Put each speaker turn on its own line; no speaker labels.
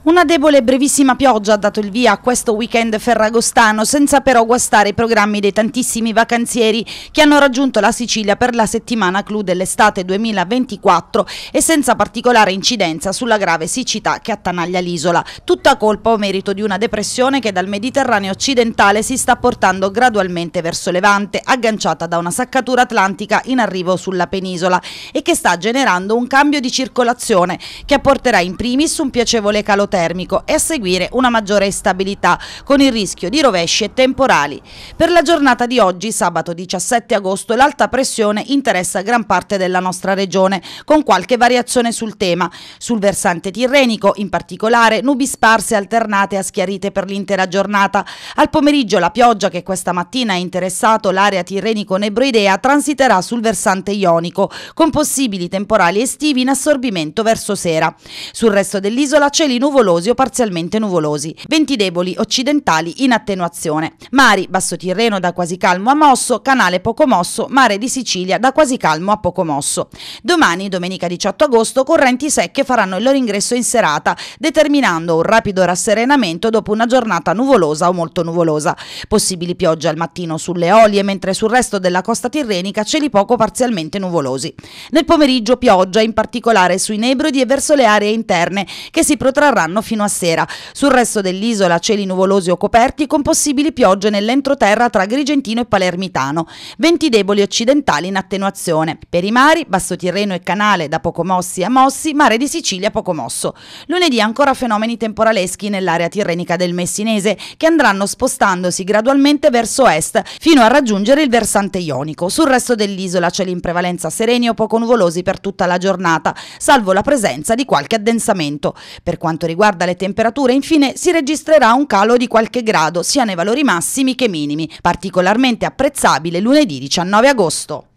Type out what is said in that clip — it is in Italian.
Una debole e brevissima pioggia ha dato il via a questo weekend ferragostano, senza però guastare i programmi dei tantissimi vacanzieri che hanno raggiunto la Sicilia per la settimana clou dell'estate 2024 e senza particolare incidenza sulla grave siccità che attanaglia l'isola. Tutta colpa o merito di una depressione che dal Mediterraneo occidentale si sta portando gradualmente verso Levante, agganciata da una saccatura atlantica in arrivo sulla penisola e che sta generando un cambio di circolazione che apporterà in primis un piacevole calo termico e a seguire una maggiore instabilità con il rischio di rovesci e temporali. Per la giornata di oggi, sabato 17 agosto, l'alta pressione interessa gran parte della nostra regione con qualche variazione sul tema. Sul versante tirrenico, in particolare, nubi sparse alternate a schiarite per l'intera giornata. Al pomeriggio la pioggia che questa mattina ha interessato l'area tirrenico-nebroidea transiterà sul versante ionico con possibili temporali estivi in assorbimento verso sera. Sul resto dell'isola cieli nuvolosi nuvolosi o parzialmente nuvolosi, venti deboli occidentali in attenuazione, mari basso Tirreno da quasi calmo a mosso, canale poco mosso, mare di Sicilia da quasi calmo a poco mosso. Domani, domenica 18 agosto, correnti secche faranno il loro ingresso in serata, determinando un rapido rasserenamento dopo una giornata nuvolosa o molto nuvolosa. Possibili piogge al mattino sulle olie, mentre sul resto della costa tirrenica cieli poco parzialmente nuvolosi. Nel pomeriggio pioggia, in particolare sui Nebrodi e verso le aree interne, che si protrarranno proseguiranno fino a sera. Sul resto dell'isola cieli nuvolosi o coperti con possibili piogge nell'entroterra tra Grigentino e Palermitano, venti deboli occidentali in attenuazione. Per i mari, Basso Tirreno e Canale da poco mossi a mossi, Mare di Sicilia poco mosso. Lunedì ancora fenomeni temporaleschi nell'area tirrenica del Messinese che andranno spostandosi gradualmente verso est fino a raggiungere il versante ionico. Sul resto dell'isola cieli in prevalenza sereni o poco nuvolosi per tutta la giornata, salvo la presenza di qualche addensamento. Per quanto riguarda riguarda le temperature, infine, si registrerà un calo di qualche grado sia nei valori massimi che minimi, particolarmente apprezzabile lunedì 19 agosto.